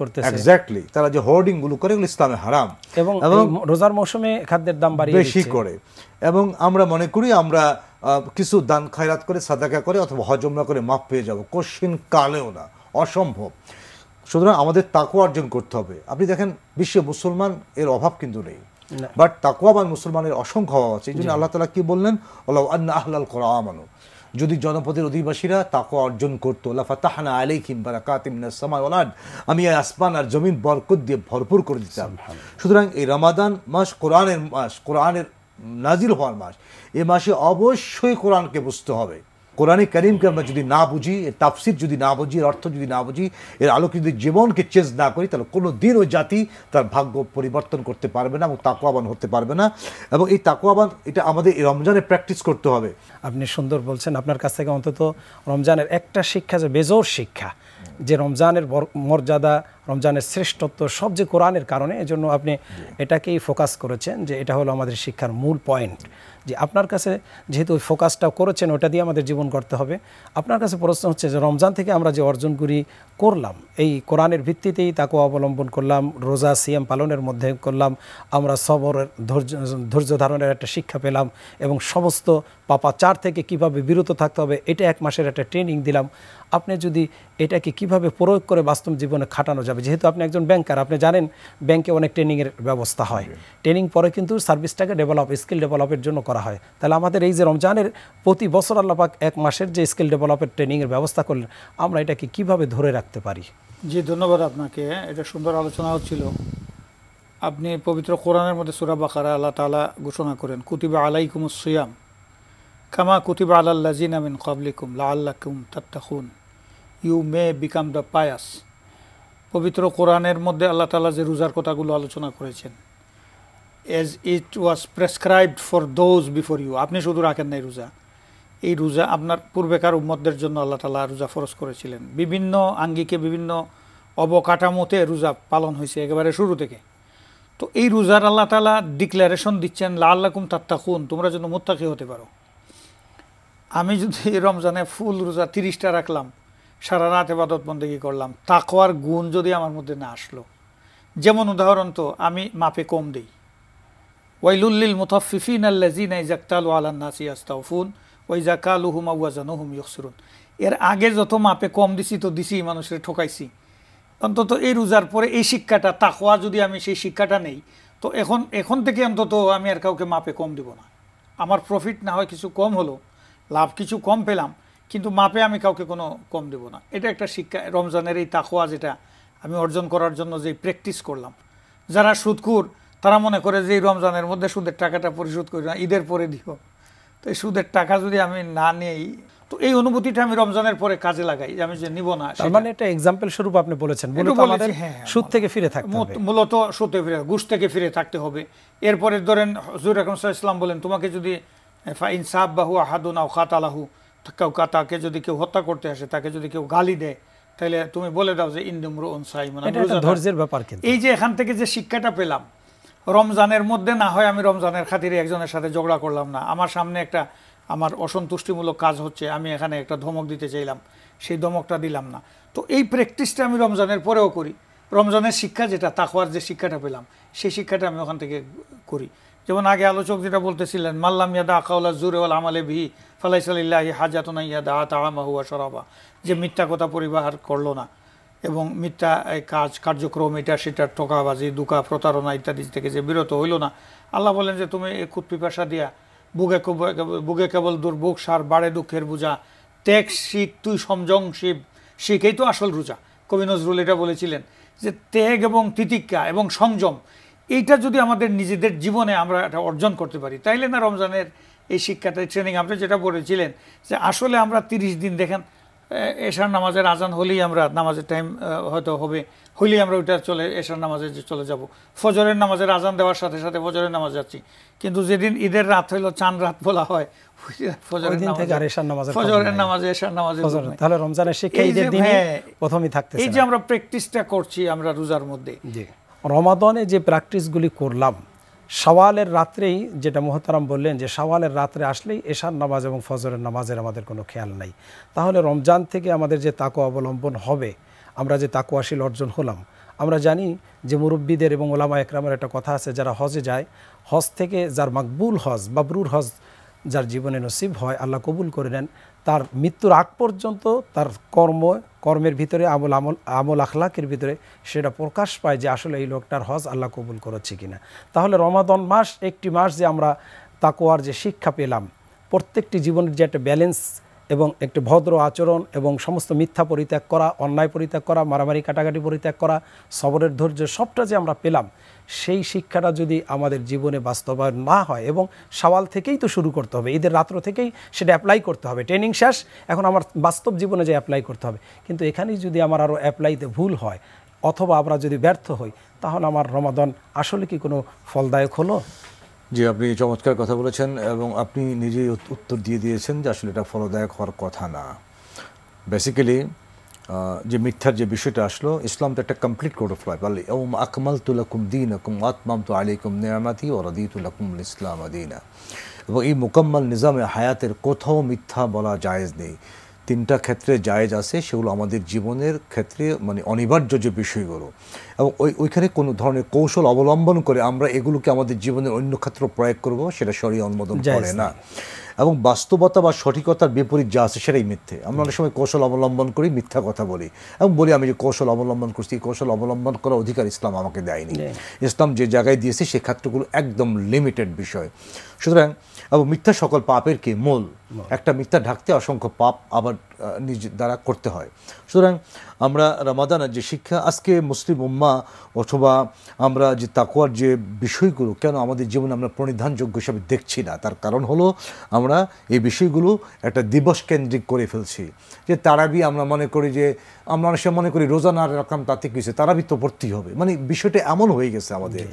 করতেছে এক্স্যাক্টলি তারা যে হোর্ডিং গুলো করে এগুলো ইসলামে হারাম এবং রোজার মৌসুমে খাদ্যের দাম বাড়িয়ে বেশি করে এবং আমরা মনে করি আমরা কিছু দান খায়রাত করে সাদাকা করে অথবা হজমরা করে মাপ পেয়ে যাব কোশ্চিন কালেও না অসম্ভব সুতরাং আমাদের তাকুয়া অর্জন করতে হবে আপনি দেখেন বিশ্বে মুসলমান এর অভাব কিন্তু নেই বাট তাকুয়াবান মুসলমানের অসংখ্য আছে এই জন্য আল্লাহ তালা কি বললেন আল্লাহ আল্লাহ আহলাল করা মানুষ যদি জনপদের অধিবাসীরা তাকে অর্জন করতো লাফা তাহানা আলাইহিম বারাকাতিমনা সামাওয়ালাদ আমি আসমান আর জমিন বরকত দিয়ে ভরপুর করে দিতাম সুতরাং এই রমাদান মাস কোরআনের মাস কোরআনের নাজিল হওয়ার মাস এ মাসে অবশ্যই কোরআনকে বুঝতে হবে কোরআনে করিমকে আমরা যদি না বুঝি এর তাফসির যদি না বুঝি এর অর্থ যদি না বুঝি এর আলোকে যদি জীবনকে চেঞ্জ না করি তাহলে কোনো দিন ওই জাতি তার ভাগ্য পরিবর্তন করতে পারবে না এবং তাকুয়াবান হতে পারবে না এবং এই তাকুয়াবান এটা আমাদের এই রমজানে প্র্যাকটিস করতে হবে আপনি সুন্দর বলছেন আপনার কাছ থেকে অন্তত রমজানের একটা শিক্ষা যে বেজোর শিক্ষা যে রমজানের মর্যাদা রমজানের শ্রেষ্ঠত্ব সব যে কোরআনের কারণে এজন্য আপনি এটাকেই ফোকাস করেছেন যে এটা হলো আমাদের শিক্ষার মূল পয়েন্ট যে আপনার কাছে যেহেতু ওই ফোকাসটা করেছেন ওটা দিয়ে আমাদের জীবন গড়তে হবে আপনার কাছে প্রশ্ন হচ্ছে যে রমজান থেকে আমরা যে অর্জন করি করলাম এই কোরআনের ভিত্তিতেই তাকে অবলম্বন করলাম রোজা সিএম পালনের মধ্যে করলাম আমরা সবরের ধৈর্য ধৈর্য ধারণের একটা শিক্ষা পেলাম এবং সমস্ত পাপাচার থেকে কিভাবে বিরত থাকতে হবে এটা এক মাসের একটা ট্রেনিং দিলাম আপনি যদি এটাকে কিভাবে প্রয়োগ করে বাস্তব জীবনে খাটানো যাবে যেহেতু আপনি একজন ব্যাংকার আপনি জানেন ব্যাংকে অনেক ট্রেনিংয়ের ব্যবস্থা হয় ট্রেনিং পরে কিন্তু সার্ভিসটাকে ডেভেলপ স্কিল ডেভেলপের জন্য করা হয় তাহলে আমাদের এই যে রমজানের প্রতি বছর আল্লাপাক এক মাসের যে স্কিল ডেভেলপের ট্রেনিংয়ের ব্যবস্থা করলেন আমরা এটাকে কিভাবে ধরে রাখতে পারি জি ধন্যবাদ আপনাকে এটা সুন্দর আলোচনা হচ্ছিল আপনি পবিত্র কোরআনের মধ্যে সুরা আল্লাহ তালা ঘোষণা করেন কুতিবা আলাইকুমুস সিয়াম কামা কুতিবা আল্লাহ জিনামিন কাবলিকুম লা আল্লাহ কুম তাত্তাখুন you may become the pious পবিত্র কোরআনের মধ্যে আল্লাহ তালা যে রোজার কথাগুলো আলোচনা করেছেন as it was prescribed for those before you আপনি শুধু রাখেন নাই রোজা এই রোজা আপনার পূর্বেকার উম্মদের জন্য আল্লাহ তালা রোজা ফরজ করেছিলেন বিভিন্ন আঙ্গিকে বিভিন্ন অবকাঠামোতে রোজা পালন হয়েছে একেবারে শুরু থেকে তো এই রোজার আল্লাহ তালা ডিক্লারেশন দিচ্ছেন লা আল্লাকুম খুন তোমরা যেন মোত্তাকি হতে পারো আমি যদি রমজানে ফুল রোজা তিরিশটা রাখলাম সারা রাতে এবাদত করলাম তাকোয়ার গুণ যদি আমার মধ্যে না আসলো যেমন উদাহরণ তো আমি মাপে কম দিই ওয়াইলুল্লিল মুথফিফিন আল্লাজিনা ইজাক্তাল নাসি আস্তাউফুন ওই জাকালুহুম আউয়াজানুহুম ইয়সরুন এর আগে যত মাপে কম দিছি তো দিছি মানুষের ঠকাইছি অন্তত এই রোজার পরে এই শিক্ষাটা তাকোয়া যদি আমি সেই শিক্ষাটা নেই তো এখন এখন থেকে অন্তত আমি আর কাউকে মাপে কম দিব না আমার প্রফিট না হয় কিছু কম হলো লাভ কিছু কম পেলাম কিন্তু মাপে আমি কাউকে কোনো কম দেব না এটা একটা শিক্ষা রমজানের এই তাকোয়া যেটা আমি অর্জন করার জন্য যে প্র্যাকটিস করলাম যারা সুদকুর তারা মনে করে যে এই রমজানের মধ্যে সুদের টাকাটা পরিশোধ করি না ঈদের পরে দিও তো এই সুদের টাকা যদি আমি না নেই তো এই অনুভূতিটা আমি রমজানের পরে কাজে লাগাই আমি যে নিব না তার মানে একটা এক্সাম্পল স্বরূপ আপনি বলেছেন আমাদের হ্যাঁ, হ্যাঁ, সুদ থেকে ফিরে থাকতে হবে মূলত সুদ থেকে ফিরে ঘুষ থেকে ফিরে থাকতে হবে এরপরে ধরেন হজুর আকরম সাল্লাল্লাহু আলাইহি বলেন তোমাকে যদি ফা ইনসাব বাহু আহাদুন আও খাতালাহু কাউকা তাকে যদি কেউ হত্যা করতে আসে তাকে যদি কেউ গালি দেয় তাহলে তুমি বলে দাও যে ইন্দুমর অনসাই ধৈর্যের ব্যাপার এই যে এখান থেকে যে শিক্ষাটা পেলাম রমজানের মধ্যে না হয় আমি রমজানের খাতিরে একজনের সাথে ঝগড়া করলাম না আমার সামনে একটা আমার অসন্তুষ্টিমূলক কাজ হচ্ছে আমি এখানে একটা ধমক দিতে চাইলাম সেই ধমকটা দিলাম না তো এই প্র্যাকটিসটা আমি রমজানের পরেও করি রমজানের শিক্ষা যেটা তাকওয়ার যে শিক্ষাটা পেলাম সেই শিক্ষাটা আমি ওখান থেকে করি যেমন আগে আলোচক যেটা বলতেছিলেন মাল্লাম ইয়াদা আকাউলা জুরেওয়াল আমালে ভি সাল্লাহ হাজাত ইয়াদা আহুয়া সরাবা যে মিথ্যা কথা পরিবার করলো না এবং মিথ্যা কাজ কার্যক্রম এটা সেটা টোকাবাজি দুকা প্রতারণা ইত্যাদি থেকে যে বিরত হইল না আল্লাহ বলেন যে তুমি খুদ পিপাসা দিয়া বুগে বুগে কেবল দুর্ভোগ সার বাড়ে দুঃখের বোঝা ত্যাগ শিখ তুই সমজং শিব শিখ এই তো আসল রোজা কবি নজরুল এটা বলেছিলেন যে ত্যাগ এবং তিতিক্ষা এবং সংযম এইটা যদি আমাদের নিজেদের জীবনে আমরা এটা অর্জন করতে পারি তাইলে না রমজানের এই শিক্ষাটা ট্রেনিং আপনি যেটা বলেছিলেন যে আসলে আমরা তিরিশ দিন দেখেন এশার নামাজের আজান হলেই আমরা নামাজের টাইম হয়তো হবে হলেই আমরা ওইটা চলে এশার নামাজে যে চলে যাব ফজরের নামাজের আজান দেওয়ার সাথে সাথে ফজরের নামাজ যাচ্ছি কিন্তু যেদিন ঈদের রাত হইল চান রাত বলা হয় এই যে আমরা প্র্যাকটিসটা করছি আমরা রোজার মধ্যে রমাদনে যে প্র্যাকটিসগুলি করলাম সওয়ালের রাত্রেই যেটা মহতারাম বললেন যে সওয়ালের রাত্রে আসলেই এশার নামাজ এবং ফজরের নামাজের আমাদের কোনো খেয়াল নাই তাহলে রমজান থেকে আমাদের যে তাকো অবলম্বন হবে আমরা যে আসিল অর্জন হলাম আমরা জানি যে মুরব্বীদের এবং ওলামা একরামের একটা কথা আছে যারা হজে যায় হজ থেকে যার মাকবুল হজ বাবরুর হজ যার জীবনে নসিব হয় আল্লাহ কবুল করে নেন তার মৃত্যুর আগ পর্যন্ত তার কর্ম কর্মের ভিতরে আমল আমল আমল আখলাকের ভিতরে সেটা প্রকাশ পায় যে আসলে এই লোকটার হজ আল্লাহ কবুল করেছে কিনা তাহলে রমাদন মাস একটি মাস যে আমরা তাকোয়ার যে শিক্ষা পেলাম প্রত্যেকটি জীবনের যে একটা ব্যালেন্স এবং একটি ভদ্র আচরণ এবং সমস্ত মিথ্যা পরিত্যাগ করা অন্যায় পরিত্যাগ করা মারামারি কাটাকাটি পরিত্যাগ করা সবরের ধৈর্য সবটা যে আমরা পেলাম সেই শিক্ষাটা যদি আমাদের জীবনে বাস্তবায়ন না হয় এবং সওয়াল থেকেই তো শুরু করতে হবে ঈদের রাত্র থেকেই সেটা অ্যাপ্লাই করতে হবে ট্রেনিং শেষ এখন আমার বাস্তব জীবনে যে অ্যাপ্লাই করতে হবে কিন্তু এখানেই যদি আমার আরও অ্যাপ্লাইতে ভুল হয় অথবা আমরা যদি ব্যর্থ হই তাহলে আমার রমাদন আসলে কি কোনো ফলদায়ক হলো যে আপনি চমৎকার কথা বলেছেন এবং আপনি নিজেই উত্তর দিয়ে দিয়েছেন যে আসলে এটা ফলদায়ক হওয়ার কথা না বেসিক্যালি যে মিথ্যার যে বিষয়টা আসলো ইসলাম তো একটা কমপ্লিট কোড অফ লাইফ আল্লি ওম আকমাল তুলকুম দিন আকুম আতমাম তু আলিকুম নিয়ামাতি ও রদি তুলকুম ইসলাম আদিনা এবং এই মোকাম্মল নিজামে হায়াতের কোথাও মিথ্যা বলা জায়েজ নেই তিনটা ক্ষেত্রে জায়েজ আছে সেগুলো আমাদের জীবনের ক্ষেত্রে মানে অনিবার্য যে বিষয়গুলো এবং ওই ওইখানে কোনো ধরনের কৌশল অবলম্বন করে আমরা এগুলোকে আমাদের জীবনের অন্য ক্ষেত্রে প্রয়োগ করব সেটা সরিয়ে অনুমোদন করে না এবং বাস্তবতা বা সঠিকতার বিপরীত যা আছে সেটাই মিথ্যে আমরা অনেক সময় কৌশল অবলম্বন করি মিথ্যা কথা বলি এবং বলি আমি যে কৌশল অবলম্বন করছি কৌশল অবলম্বন করার অধিকার ইসলাম আমাকে দেয়নি ইসলাম যে জায়গায় দিয়েছে সে ক্ষেত্রগুলো একদম লিমিটেড বিষয় সুতরাং এবং মিথ্যা সকল পাপের কি মূল একটা মিথ্যা ঢাকতে অসংখ্য পাপ আবার নিজ দ্বারা করতে হয় সুতরাং আমরা রামাদানের যে শিক্ষা আজকে মুসলিম উম্মা অথবা আমরা যে তাকুয়ার যে বিষয়গুলো কেন আমাদের জীবনে আমরা প্রণিধানযোগ্য হিসাবে দেখছি না তার কারণ হলো আমরা এই বিষয়গুলো একটা দিবস কেন্দ্রিক করে ফেলছি যে তারাবি আমরা মনে করি যে আমরা অনেক মনে করি রোজা না রাখলাম তাতে কিছু তারাবি তো পড়তেই হবে মানে বিষয়টা এমন হয়ে গেছে আমাদের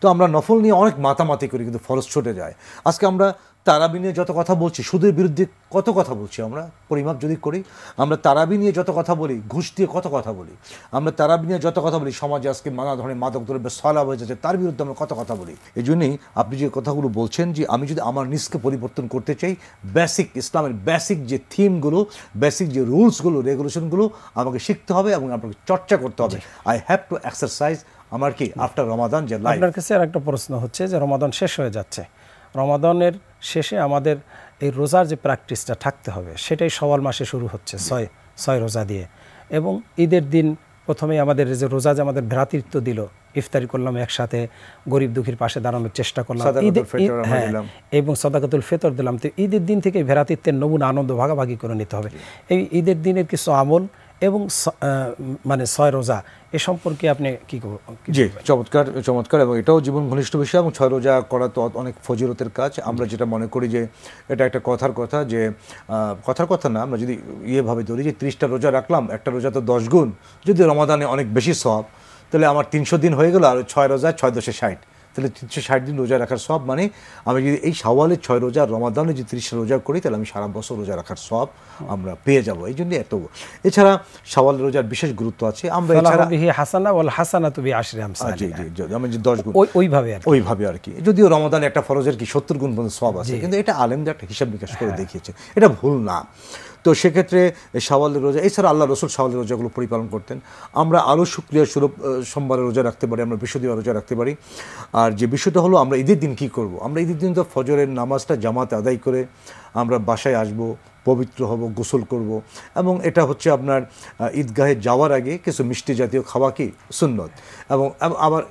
তো আমরা নফল নিয়ে অনেক মাতামাতি করি কিন্তু ফরজ ছুটে যায় আজকে আমরা তারাবি নিয়ে যত কথা বলছি সুদের বিরুদ্ধে কত কথা বলছি আমরা পরিমাপ যদি করি আমরা তারাবি নিয়ে যত কথা বলি ঘুষ দিয়ে কত কথা বলি আমরা তারাবি নিয়ে যত কথা বলি সমাজে আজকে নানা ধরনের মাদক দ্রব্য সলাভ হয়ে যাচ্ছে তার বিরুদ্ধে আমরা কত কথা বলি এই জন্যেই আপনি যে কথাগুলো বলছেন যে আমি যদি আমার নিজকে পরিবর্তন করতে চাই বেসিক ইসলামের বেসিক যে থিমগুলো বেসিক যে রুলসগুলো রেগুলেশনগুলো আমাকে শিখতে হবে এবং আপনাকে চর্চা করতে হবে আই হ্যাভ টু এক্সারসাইজ আমার কি আফটার রমাদান যে আপনার কাছে আর একটা প্রশ্ন হচ্ছে যে রমাদান শেষ হয়ে যাচ্ছে রমাদানের শেষে আমাদের এই রোজার যে প্র্যাকটিসটা থাকতে হবে সেটাই সওয়াল মাসে শুরু হচ্ছে ছয় ছয় রোজা দিয়ে এবং ঈদের দিন প্রথমেই আমাদের যে রোজা যে আমাদের ভ্রাতৃত্ব দিল ইফতারি করলাম একসাথে গরিব দুঃখীর পাশে দাঁড়ানোর চেষ্টা করলাম হ্যাঁ এবং সদাকতুল ফেতর দিলাম তো ঈদের দিন থেকে ভ্রাতৃত্বের নমুনা আনন্দ ভাগাভাগি করে নিতে হবে এই ঈদের দিনের কিছু আমল এবং মানে ছয় রোজা এ সম্পর্কে আপনি কি জি চমৎকার চমৎকার এবং এটাও জীবন ঘনিষ্ঠ বিষয় এবং ছয় রোজা করা তো অনেক ফজিলতের কাজ আমরা যেটা মনে করি যে এটা একটা কথার কথা যে কথার কথা না আমরা যদি ইয়েভাবে ধরি যে ত্রিশটা রোজা রাখলাম একটা রোজা তো দশ গুণ যদি রমাদানে অনেক বেশি সব তাহলে আমার তিনশো দিন হয়ে গেলো আর ছয় রোজা ছয় দশে ষাট তাহলে তিনশো ষাট দিন রোজা রাখার সব মানে আমি যদি এই সওয়ালে ছয় রোজা রমাদানে যদি তিরিশটা রোজা করি তাহলে আমি সারা বছর রোজা রাখার সব আমরা পেয়ে যাব এই জন্য এত এছাড়া সওয়াল রোজার বিশেষ গুরুত্ব আছে আমরা হাসানা ওয়াল হাসানা তুমি আশরে আমি দশ গুণ ওইভাবে ওইভাবে আর কি যদিও রমাদান একটা ফরজের কি সত্তর গুণ পর্যন্ত সব আছে কিন্তু এটা আলেমদের একটা হিসাব নিকাশ করে হ্যাঁ। দেখিয়েছে এটা ভুল না তো সেক্ষেত্রে সাওয়ালের রোজা এছাড়া আল্লাহ রসুল শাওয়াল রোজাগুলো পরিপালন করতেন আমরা আরও সুক্রিয়া স্বরূপ সোমবারে রোজা রাখতে পারি আমরা বৃহস্পতিবার রোজা রাখতে পারি আর যে বিষয়টা হলো আমরা ঈদের দিন কি করব। আমরা ঈদের দিন তো ফজরের নামাজটা জামাতে আদায় করে আমরা বাসায় আসব পবিত্র হব গোসল করব এবং এটা হচ্ছে আপনার ঈদগাহে যাওয়ার আগে কিছু মিষ্টি জাতীয় খাওয়া কি সুন্নত এবং আবার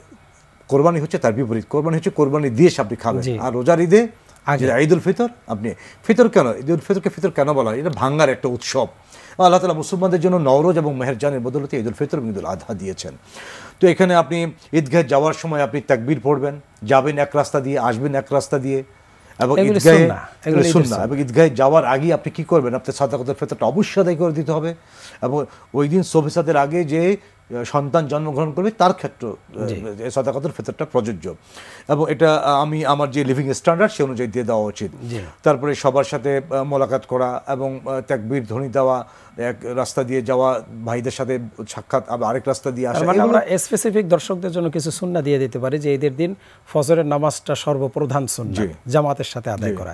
কোরবানি হচ্ছে তার বিপরীত কোরবানি হচ্ছে কোরবানি দিয়ে আপনি খাবেন আর রোজার ঈদে ঈদুল ফিতর আপনি ফিতর কেন ঈদুল ফিতরকে ফিতর কেন বলা হয় এটা ভাঙ্গার একটা উৎসব আল্লাহ তালা মুসলমানদের জন্য নওরোজ এবং মেহরজানের বদলতে ঈদুল ফিতর ঈদুল আধা দিয়েছেন তো এখানে আপনি ঈদগাহ যাওয়ার সময় আপনি তাকবির পড়বেন যাবেন এক রাস্তা দিয়ে আসবেন এক রাস্তা দিয়ে এবং ঈদগাহে সুন্না এবং ঈদগাহে যাওয়ার আগে আপনি কি করবেন আপনার সাদাকতের ফেতরটা অবশ্যই আদায় করে দিতে হবে এবং ওই দিন সবিসাদের আগে যে সন্তান জন্মগ্রহণ করবে তার ক্ষেত্র সদাকতের ফেতরটা প্রযোজ্য এবং এটা আমি আমার যে লিভিং স্ট্যান্ডার্ড সে অনুযায়ী দিয়ে দেওয়া উচিত তারপরে সবার সাথে মোলাকাত করা এবং ত্যাগবীর ধনী দেওয়া এক রাস্তা দিয়ে যাওয়া ভাইদের সাথে সাক্ষাৎ আবার আরেক রাস্তা দিয়ে আসা মানে আমরা স্পেসিফিক দর্শকদের জন্য কিছু সুন্না দিয়ে দিতে পারি যে ঈদের দিন ফজরের নামাজটা সর্বপ্রধান সুন্না জামাতের সাথে আদায় করা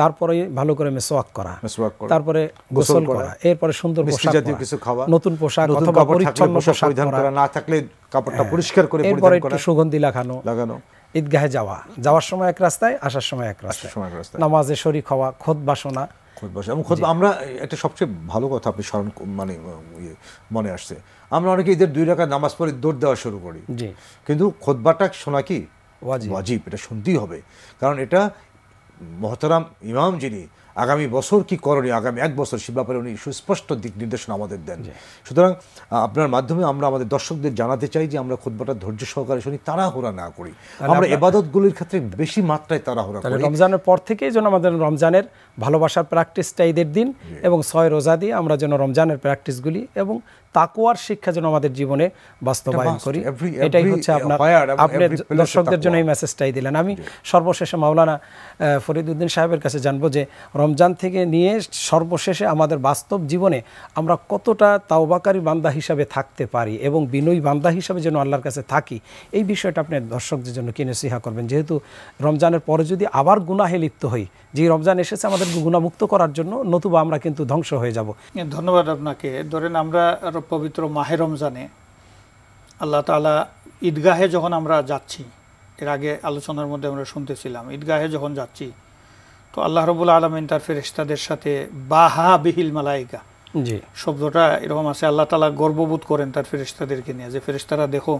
তারপরে ভালো করে মেসোয়াক করা তারপরে গোসল করা এরপরে সুন্দর পোশাক জাতীয় কিছু খাওয়া নতুন পোশাক অথবা পরিচ্ছন্ন পোশাক পরিধান করা না থাকলে কাপড়টা হ্যাঁ। পরিষ্কার করে পরিধান করা সুগন্ধি লাগানো লাগানো ঈদগাহে যাওয়া যাওয়ার সময় এক রাস্তায় আসার সময় এক রাস্তায় নামাজে শরীক হওয়া খোদ শোনা আমরা একটা সবচেয়ে ভালো কথা আপনি স্মরণ মানে ইয়ে, মনে আসছে আমরা অনেকে ঈদের দুই টাকা নামাজ পড়ে দৌড় দেওয়া শুরু করি কিন্তু খোদবাটা শোনা কি ওয়াজিব এটা শুনতেই হবে কারণ এটা মহতারাম ইমাম যিনি আগামী বছর কি করণীয় আগামী এক বছর সে ব্যাপারে উনি সুস্পষ্ট দিক নির্দেশনা আমাদের দেন সুতরাং আপনার মাধ্যমে আমরা আমাদের দর্শকদের জানাতে চাই যে আমরা খুদ্বাটা ধৈর্য সহকারে শুনি তাড়াহুড়া না করি আমরা এবাদতগুলির ক্ষেত্রে বেশি মাত্রায় তাড়াহুড়া করি রমজানের পর থেকেই যেন আমাদের রমজানের ভালোবাসার প্র্যাকটিসটা ঈদের দিন এবং ছয় রোজা দিয়ে আমরা যেন রমজানের প্র্যাকটিসগুলি এবং তাকুয়ার শিক্ষা যেন আমাদের জীবনে বাস্তবায়ন করি এটাই হচ্ছে আপনার আপনার দর্শকদের জন্য এই মেসেজটাই দিলেন আমি সর্বশেষে মাওলানা ফরিদুদ্দিন সাহেবের কাছে জানবো যে রমজান থেকে নিয়ে সর্বশেষে আমাদের বাস্তব জীবনে আমরা কতটা তাওবাকারী বান্দা হিসাবে থাকতে পারি এবং বিনয়ী বান্দা হিসাবে যেন আল্লাহর কাছে থাকি এই বিষয়টা আপনি দর্শকদের জন্য কিনে সিহা করবেন যেহেতু রমজানের পরে যদি আবার গুনাহে লিপ্ত হই যে রমজান এসেছে আমাদের গুণামুক্ত করার জন্য নতুবা আমরা কিন্তু ধ্বংস হয়ে যাব ধন্যবাদ আপনাকে ধরেন আমরা পবিত্র মাহে রমজানে আল্লাহ তালা ঈদগাহে যখন আমরা যাচ্ছি এর আগে আলোচনার মধ্যে আমরা শুনতেছিলাম ঈদগাহে যখন যাচ্ছি তো আল্লাহ রবুল আলমিন তার ফেরেস্তাদের সাথে বাহা বিহিল মালাইকা জি শব্দটা এরকম আছে আল্লাহ তালা গর্ববোধ করেন তার ফেরিস্তাদেরকে নিয়ে যে ফেরিস্তারা দেখো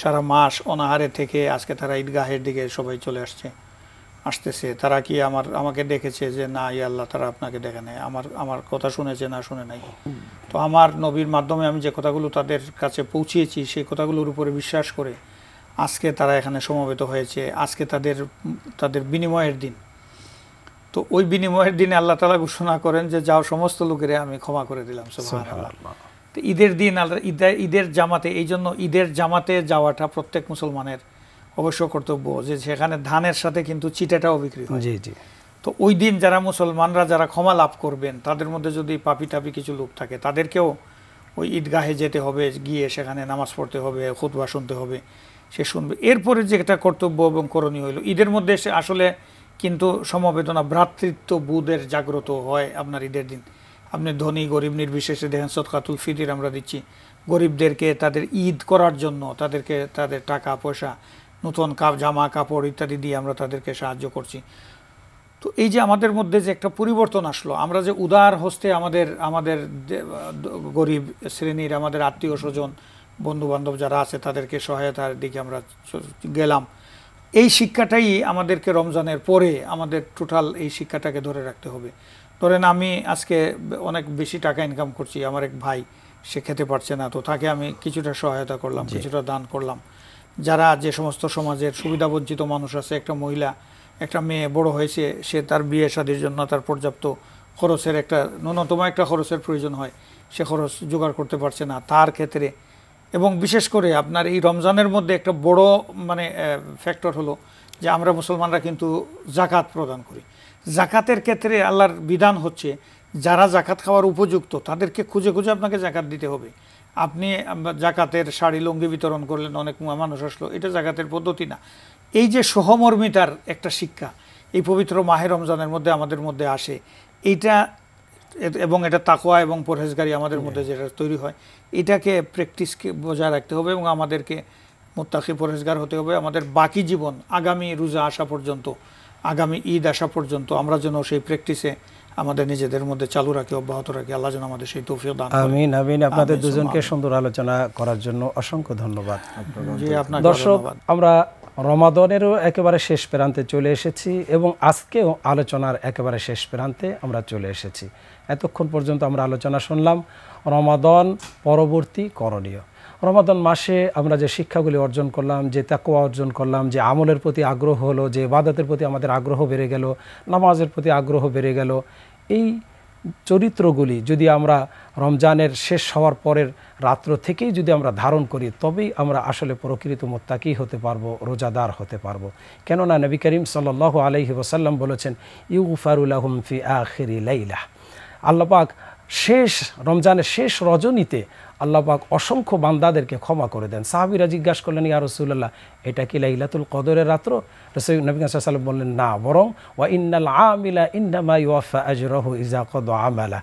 সারা মাস অনাহারে থেকে আজকে তারা ঈদগাহের দিকে সবাই চলে আসছে আসতেছে তারা কি আমার আমাকে দেখেছে যে না ইয়া আল্লাহ তারা আপনাকে দেখে নেয় আমার আমার কথা শুনেছে না শুনে নাই তো আমার নবীর মাধ্যমে আমি যে কথাগুলো তাদের কাছে পৌঁছিয়েছি সেই কথাগুলোর উপরে বিশ্বাস করে আজকে তারা এখানে সমবেত হয়েছে আজকে তাদের তাদের বিনিময়ের দিন তো ওই বিনিময়ের দিনে আল্লাহ তালা ঘোষণা করেন যে যাও সমস্ত লোকের আমি ক্ষমা করে দিলাম তো ঈদের দিন আল্লাহ ঈদের জামাতে এই জন্য ঈদের জামাতে যাওয়াটা প্রত্যেক মুসলমানের অবশ্য কর্তব্য যে সেখানে ধানের সাথে কিন্তু চিটাটাও বিক্রি হয় জি জি তো ওই দিন যারা মুসলমানরা যারা ক্ষমা লাভ করবেন তাদের মধ্যে যদি পাপি টাপি কিছু লোক থাকে তাদেরকেও ওই ঈদগাহে যেতে হবে গিয়ে সেখানে নামাজ পড়তে হবে খুতবা শুনতে হবে সে শুনবে এরপরে যে একটা কর্তব্য এবং করণীয় হইল ঈদের মধ্যে সে আসলে কিন্তু সমবেদনা ভ্রাতৃত্ব বুধের জাগ্রত হয় আপনার ঈদের দিন আপনি ধনী গরিব নির্বিশেষে দেখেন সৎকাতুল ফিতির আমরা দিচ্ছি গরিবদেরকে তাদের ঈদ করার জন্য তাদেরকে তাদের টাকা পয়সা নতুন কাপ জামা কাপড় ইত্যাদি দিয়ে আমরা তাদেরকে সাহায্য করছি তো এই যে আমাদের মধ্যে যে একটা পরিবর্তন আসলো আমরা যে উদার হস্তে আমাদের আমাদের গরিব শ্রেণীর আমাদের আত্মীয় স্বজন বন্ধুবান্ধব যারা আছে তাদেরকে সহায়তার দিকে আমরা গেলাম এই শিক্ষাটাই আমাদেরকে রমজানের পরে আমাদের টোটাল এই শিক্ষাটাকে ধরে রাখতে হবে ধরেন আমি আজকে অনেক বেশি টাকা ইনকাম করছি আমার এক ভাই সে খেতে পারছে না তো তাকে আমি কিছুটা সহায়তা করলাম কিছুটা দান করলাম যারা যে সমস্ত সমাজের সুবিধাবঞ্চিত মানুষ আছে একটা মহিলা একটা মেয়ে বড় হয়েছে সে তার বিয়ে শাদির জন্য তার পর্যাপ্ত খরচের একটা ন্যূনতম একটা খরচের প্রয়োজন হয় সে খরচ জোগাড় করতে পারছে না তার ক্ষেত্রে এবং বিশেষ করে আপনার এই রমজানের মধ্যে একটা বড় মানে ফ্যাক্টর হলো যে আমরা মুসলমানরা কিন্তু জাকাত প্রদান করি জাকাতের ক্ষেত্রে আল্লাহর বিধান হচ্ছে যারা জাকাত খাওয়ার উপযুক্ত তাদেরকে খুঁজে খুঁজে আপনাকে জাকাত দিতে হবে আপনি জাকাতের শাড়ি লুঙ্গি বিতরণ করলেন অনেক মানুষ আসলো এটা জাকাতের পদ্ধতি না এই যে সহমর্মিতার একটা শিক্ষা এই পবিত্র মাহের রমজানের মধ্যে আমাদের মধ্যে আসে এইটা এবং এটা তাকোয়া এবং পরহেজগারি আমাদের মধ্যে যেটা তৈরি হয় এটাকে প্র্যাকটিসকে বজায় রাখতে হবে এবং আমাদেরকে মোত্তাকি পরহেজগার হতে হবে আমাদের বাকি জীবন আগামী রোজা আসা পর্যন্ত আগামী ঈদ আসা পর্যন্ত আমরা যেন সেই প্র্যাকটিসে আমাদের নিজেদের মধ্যে চালু রাখি অব্যাহত রাখি আল্লাহ যেন আমাদের সেই তৌফিক দান আমিন আমিন আপনাদের দুজনকে সুন্দর আলোচনা করার জন্য অসংখ্য ধন্যবাদ দর্শক আমরা রমাদনেরও একেবারে শেষ প্রান্তে চলে এসেছি এবং আজকেও আলোচনার একেবারে শেষ প্রান্তে আমরা চলে এসেছি এতক্ষণ পর্যন্ত আমরা আলোচনা শুনলাম রমাদন পরবর্তী করণীয় রমাদান মাসে আমরা যে শিক্ষাগুলি অর্জন করলাম যে তাকুয়া অর্জন করলাম যে আমলের প্রতি আগ্রহ হলো যে বাদাতের প্রতি আমাদের আগ্রহ বেড়ে গেল নামাজের প্রতি আগ্রহ বেড়ে গেল এই চরিত্রগুলি যদি আমরা রমজানের শেষ হওয়ার পরের রাত্র থেকেই যদি আমরা ধারণ করি তবেই আমরা আসলে প্রকৃত মোত্তাকি হতে পারবো রোজাদার হতে পারবো কেননা নবী করিম সাল আলহি ওসাল্লাম বলেছেন ইউফারুল্লাহম ফি আখেরি লাইলা আল্লাপাক শেষ রমজানের শেষ রজনীতে আল্লাহ পাক অসংখ্য বান্দাদেরকে ক্ষমা করে দেন সাহাবিরা জিজ্ঞাসা করলেন ইয়া রসুল্লাহ এটা কি লাইলাতুল কদরের রাত্র রসুল নবীন সাল্লাম বললেন না বরং ওয়া ইন্নাল আমিলা ইন্নামা ইউফা আজরহ ইজা কদ আমালা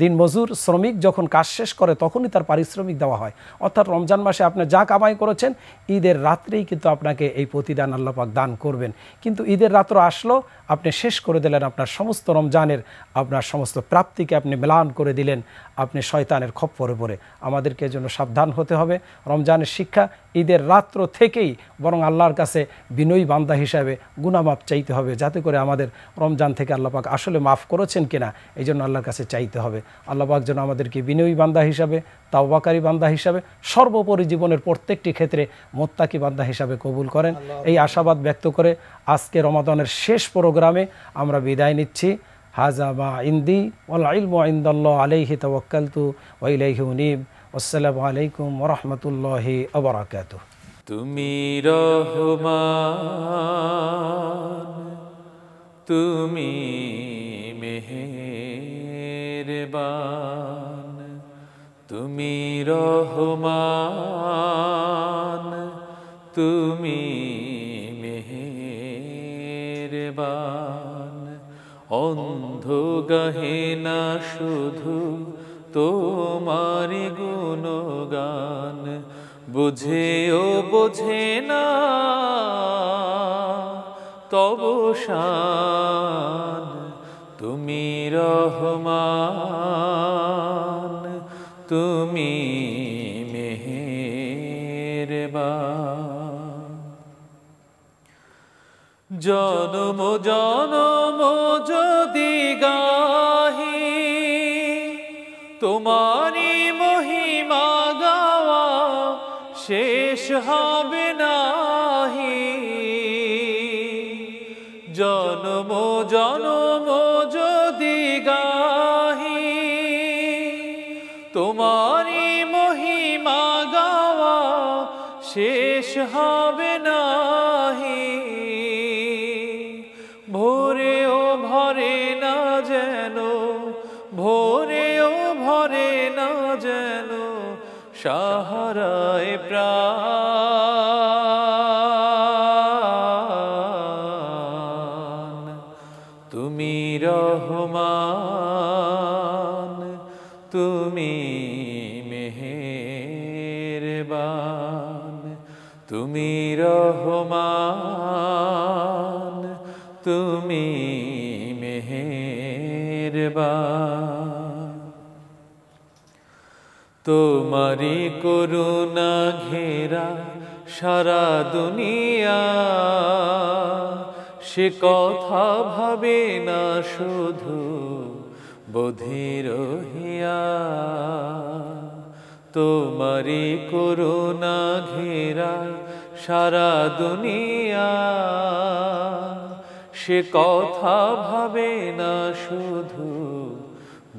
দিন মজুর শ্রমিক যখন কাজ শেষ করে তখনই তার পারিশ্রমিক দেওয়া হয় অর্থাৎ রমজান মাসে আপনি যা কামাই করেছেন ঈদের রাত্রেই কিন্তু আপনাকে এই প্রতিদান আল্লাহ পাক দান করবেন কিন্তু ঈদের রাত্র আসলো আপনি শেষ করে দিলেন আপনার সমস্ত রমজানের আপনার সমস্ত প্রাপ্তিকে আপনি ম্লান করে দিলেন আপনি শয়তানের খপ্পরে পড়ে করে আমাদেরকে জন্য সাবধান হতে হবে রমজানের শিক্ষা ঈদের রাত্র থেকেই বরং আল্লাহর কাছে বিনয়ী বান্দা হিসাবে গুণামাপ চাইতে হবে যাতে করে আমাদের রমজান থেকে আল্লাপাক আসলে মাফ করেছেন কিনা এই জন্য আল্লাহর কাছে চাইতে হবে আল্লাপাক যেন আমাদেরকে বিনয়ী বান্দা হিসাবে তাওবাকারী বান্দা হিসাবে সর্বোপরি জীবনের প্রত্যেকটি ক্ষেত্রে মোত্তাকি বান্দা হিসাবে কবুল করেন এই আশাবাদ ব্যক্ত করে আজকে রমাদনের শেষ প্রোগ্রামে আমরা বিদায় নিচ্ছি هذا ما عندي والعلم عند الله عليه توكلت وإليه أنيب والسلام عليكم ورحمة الله وبركاته تمي رحمان تمي مهربان تمي رحمان تمي مهربان অন্ধ গহেনা শুধু তোমারি বুঝে বুঝেও বোঝে না তব তুমি রহমান তুমি জনম জনম যদি গাহি তোমারি মহিমা গাওয়া শেষ হবে সাহারায় তোমারি করুণা ঘেরা সারা দুনিয়া সে কথা ভাবে না শুধু বধির হিয়া তোমারি করুণা ঘেরা সারা দুনিয়া সে কথা ভাবে না শুধু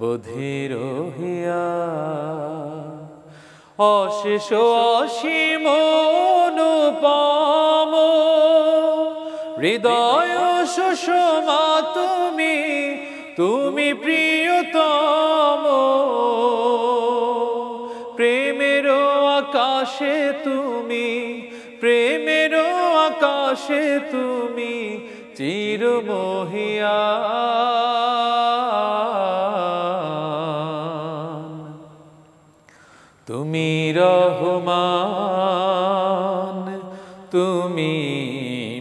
বধির হিয়া অশেষ অসীম পাম হৃদয় সুষমা তুমি তুমি প্রিয়তম প্রেমের আকাশে তুমি প্রেমের আকাশে তুমি চিরমহিয়া তুমি রহমান তুমি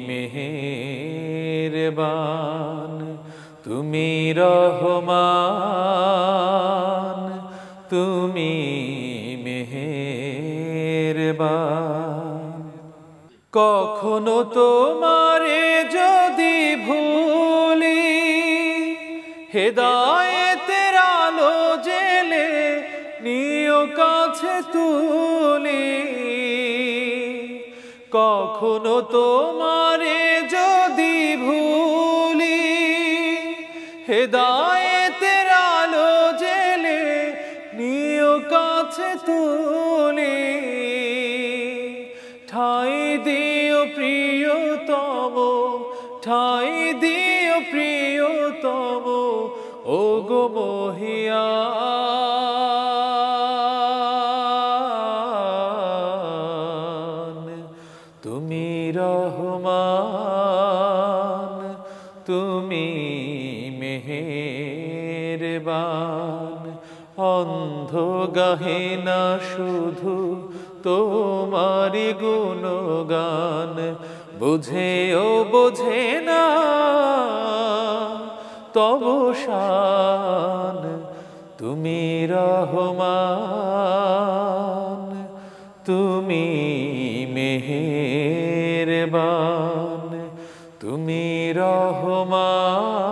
মেহেরবান তুমি রহমান তুমি মেহেরবান কখনো তোমারে যদি ভুলি হেদা তুলি কখনো তোমারে যদি ভুলি হেদায়েতের আলো জেলে নিও কাছে তুলি ঠাই দিও প্রিয়তম ঠাই দিও প্রিয়তম ও গো মহিয়া গাহে না শুধু তোমারি গুণগান বুঝেও বোঝে না তব শান তুমি রহমান তুমি মেহেরবান তুমি রহমান